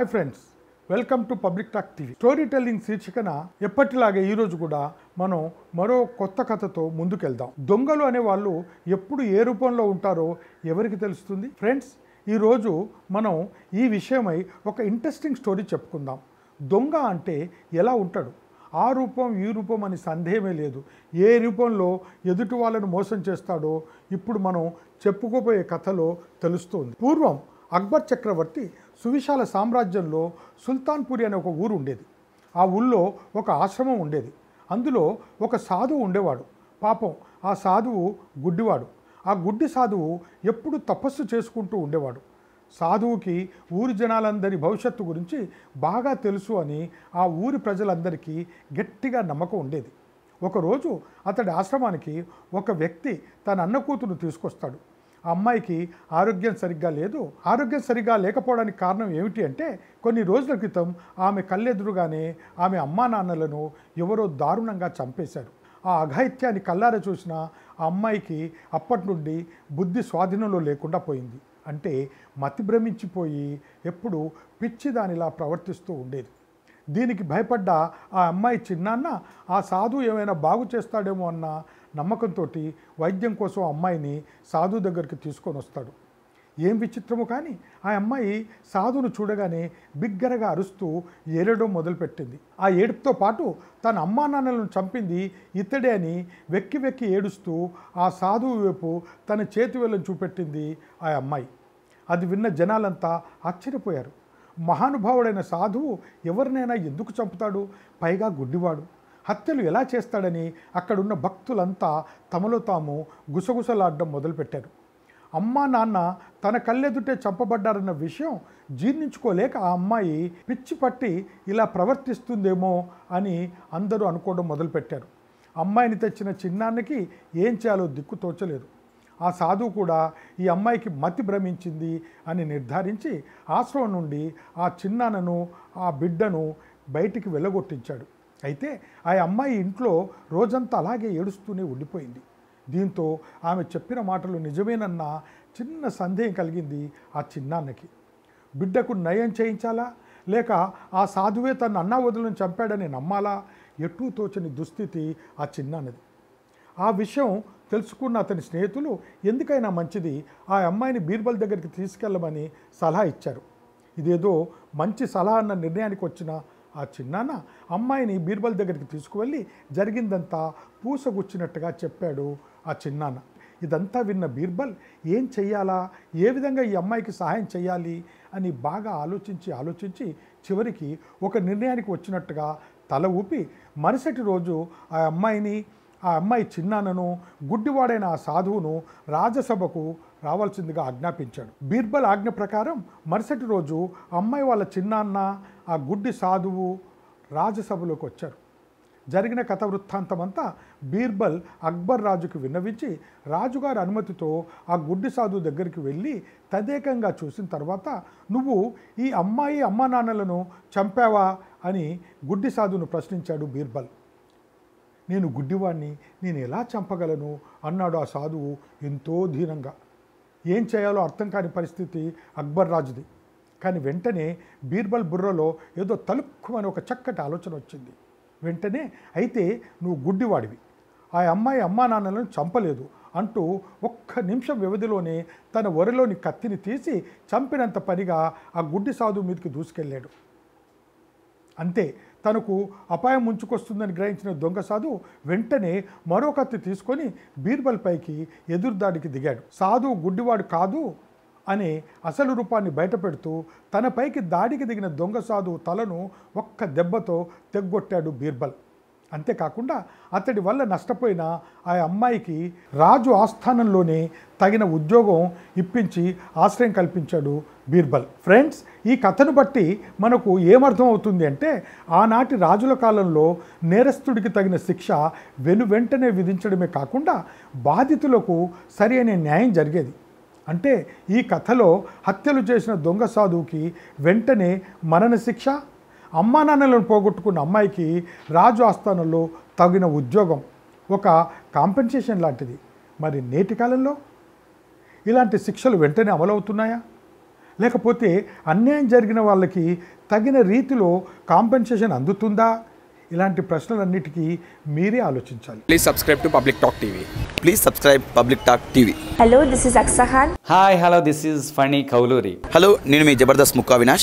hi friends welcome to Public Talk TV storytelling శీర్షికన ఎప్పటిలాగే ఈరోజు కూడా మనం మరో కొత్త కథతో ముందుకెళ్దాం దొంగలు అనే వాళ్ళు ఎప్పుడు ఏ రూపంలో ఉంటారో ఎవరికి తెలుస్తుంది ఫ్రెండ్స్ ఈరోజు మనం ఈ విషయమై ఒక ఇంట్రెస్టింగ్ స్టోరీ చెప్పుకుందాం దొంగ అంటే ఎలా ఉంటాడు ఆ రూపం ఈ రూపం అని సందేహమే లేదు ఏ రూపంలో ఎదుటి వాళ్ళను మోసం చేస్తాడో ఇప్పుడు మనం చెప్పుకోబోయే కథలో తెలుస్తుంది పూర్వం అక్బర్ చక్రవర్తి సువిశాల సామ్రాజ్యంలో సుల్తాన్పురి అనే ఒక ఊరు ఉండేది ఆ ఊళ్ళో ఒక ఆశ్రమం ఉండేది అందులో ఒక సాధువు ఉండేవాడు పాపం ఆ సాధువు గుడ్డివాడు ఆ గుడ్డి సాధువు ఎప్పుడు తపస్సు చేసుకుంటూ ఉండేవాడు సాధువుకి ఊరి జనాలందరి భవిష్యత్తు గురించి బాగా తెలుసు అని ఆ ఊరి ప్రజలందరికీ గట్టిగా నమ్మకం ఉండేది ఒకరోజు అతడి ఆశ్రమానికి ఒక వ్యక్తి తన అన్న కూతురు తీసుకొస్తాడు ఆ అమ్మాయికి ఆరోగ్యం సరిగ్గా లేదు ఆరోగ్యం సరిగ్గా లేకపోవడానికి కారణం ఏమిటి అంటే కొన్ని రోజుల క్రితం ఆమె కళ్ళెదురుగానే ఆమె అమ్మా నాన్నలను ఎవరో దారుణంగా చంపేశారు ఆ అఘాయిత్యాన్ని కల్లార చూసిన ఆ అమ్మాయికి అప్పటి నుండి బుద్ధి స్వాధీనంలో లేకుండా పోయింది అంటే మతి భ్రమించిపోయి ఎప్పుడు పిచ్చిదానిలా ప్రవర్తిస్తూ ఉండేది దీనికి భయపడ్డ ఆ అమ్మాయి చిన్నాన్న ఆ సాధు ఏమైనా బాగు చేస్తాడేమో అన్న నమ్మకంతో వైద్యం కోసం అమ్మాయిని సాధు దగ్గరికి తీసుకొని వస్తాడు ఏం విచిత్రము కానీ ఆ అమ్మాయి సాధును చూడగానే బిగ్గరగా అరుస్తూ ఏడడం మొదలుపెట్టింది ఆ ఏడుపుతో పాటు తన అమ్మా నాన్నలను చంపింది ఇతడే అని వెక్కి వెక్కి ఏడుస్తూ ఆ సాధువు వైపు తన చేతి వేలను చూపెట్టింది ఆ అమ్మాయి అది విన్న జనాలంతా ఆశ్చర్యపోయారు మహానుభావుడైన సాధువు ఎవరినైనా ఎందుకు చంపుతాడు పైగా గుడ్డివాడు హత్యలు ఎలా చేస్తాడని అక్కడున్న భక్తులంతా తమలో తాము గుసగుసలాడడం మొదలుపెట్టారు అమ్మా నాన్న తన కళ్ళెదుటే చంపబడ్డారన్న విషయం జీర్ణించుకోలేక ఆ అమ్మాయి పిచ్చి పట్టి ఇలా ప్రవర్తిస్తుందేమో అని అందరూ అనుకోవడం మొదలుపెట్టారు అమ్మాయిని తెచ్చిన చిన్నాన్నకి ఏం చేయాలో దిక్కు తోచలేదు ఆ సాధువు కూడా ఈ అమ్మాయికి మతి భ్రమించింది అని నిర్ధారించి ఆశ్రమం నుండి ఆ చిన్నాన్నను ఆ బిడ్డను బయటికి వెళ్ళగొట్టించాడు అయితే ఆ అమ్మాయి ఇంట్లో రోజంతా అలాగే ఏడుస్తూనే ఉండిపోయింది దీంతో ఆమె చెప్పిన మాటలు నిజమేనన్న చిన్న సందేహం కలిగింది ఆ చిన్నాన్నకి బిడ్డకు నయం చేయించాలా లేక ఆ సాధువే తన అన్నా వదులను చంపాడని నమ్మాలా ఎటూ తోచని దుస్థితి ఆ చిన్నాన్నది ఆ విషయం తెలుసుకున్న అతని స్నేహితులు ఎందుకైనా మంచిది ఆ అమ్మాయిని బీర్బల్ దగ్గరికి తీసుకెళ్ళమని సలహా ఇచ్చారు ఇదేదో మంచి సలహా అన్న నిర్ణయానికి వచ్చిన ఆ చిన్నాన్న అమ్మాయిని బీర్బల్ దగ్గరికి తీసుకువెళ్ళి జరిగిందంతా పూసగుచ్చినట్టుగా చెప్పాడు ఆ చిన్నాన్న ఇదంతా విన్న బీర్బల్ ఏం చెయ్యాలా ఏ విధంగా ఈ అమ్మాయికి సహాయం చేయాలి అని బాగా ఆలోచించి ఆలోచించి చివరికి ఒక నిర్ణయానికి వచ్చినట్టుగా తల ఊపి మరుసటి రోజు ఆ అమ్మాయిని ఆ అమ్మాయి చిన్నాన్నను గుడ్డివాడైన ఆ సాధువును రాజసభకు రావాల్సిందిగా ఆజ్ఞాపించాడు బీర్బల్ ఆజ్ఞ ప్రకారం మరుసటి రోజు అమ్మాయి వాళ్ళ చిన్నాన్న ఆ గుడ్డి సాధువు రాజసభలోకి వచ్చారు జరిగిన కథ వృత్తాంతం అంతా బీర్బల్ అక్బర్ రాజుకి విన్నవించి రాజుగారి అనుమతితో ఆ గుడ్డి సాధు దగ్గరికి వెళ్ళి తదేకంగా చూసిన తర్వాత నువ్వు ఈ అమ్మాయి అమ్మా నాన్నలను చంపావా అని గుడ్డి సాధును ప్రశ్నించాడు బీర్బల్ నేను గుడ్డివాణ్ణి నేను ఎలా చంపగలను అన్నాడు ఆ సాధువు ఎంతో ధీరంగా ఏం చేయాలో అర్థం కాని పరిస్థితి అక్బర్ రాజుది కానీ వెంటనే బీర్బల్ బుర్రలో ఏదో తలుక్కు అని ఒక చక్కటి ఆలోచన వచ్చింది వెంటనే అయితే నువ్వు గుడ్డివాడివి ఆ అమ్మాయి అమ్మా నాన్నలను చంపలేదు అంటూ ఒక్క నిమిషం వ్యవధిలోనే తన వరిలోని కత్తిని తీసి చంపినంత పనిగా ఆ గుడ్డి సాధువు మీదకి దూసుకెళ్ళాడు అంతే తనకు అపాయం ముంచుకొస్తుందని గ్రహించిన దొంగ సాధువు వెంటనే మరో కత్తి తీసుకొని బీర్బల్ పైకి ఎదురుదాడికి దిగాడు సాధువు గుడ్డివాడు కాదు అనే అసలు రూపాన్ని బయటపెడుతూ తనపైకి దాడికి దిగిన దొంగ సాధువు తలను ఒక్క దెబ్బతో తెగ్గొట్టాడు బీర్బల్ అంతేకాకుండా అతడి వల్ల నష్టపోయిన ఆ అమ్మాయికి రాజు ఆస్థానంలోనే తగిన ఉద్యోగం ఇప్పించి ఆశ్రయం కల్పించాడు బీర్బల్ ఫ్రెండ్స్ ఈ కథను బట్టి మనకు ఏమర్థం అవుతుంది అంటే ఆనాటి రాజుల కాలంలో నేరస్తుడికి తగిన శిక్ష వెను వెంటనే విధించడమే కాకుండా బాధితులకు సరి అనే న్యాయం జరిగేది అంటే ఈ కథలో హత్యలు చేసిన దొంగ సాధువుకి వెంటనే మరణశిక్ష అమ్మా నాన్నలను పోగొట్టుకున్న అమ్మాయికి రాజు ఆస్థానంలో తగిన ఉద్యోగం ఒక కాంపెన్సేషన్ లాంటిది మరి నేటి కాలంలో ఇలాంటి శిక్షలు వెంటనే అమలవుతున్నాయా లేకపోతే అన్యాయం జరిగిన వాళ్ళకి తగిన రీతిలో కాంపెన్సేషన్ అందుతుందా ఇలాంటి ప్రశ్నలన్నిటికీ మీరే ఆలోచించాలి please subscribe to Public Talk TV please subscribe Public Talk TV hello this is అక్సహాన్ hi hello this is Phani Kauluri హలో నేను మీ జబర్దస్త్ ముక్కా వినాష్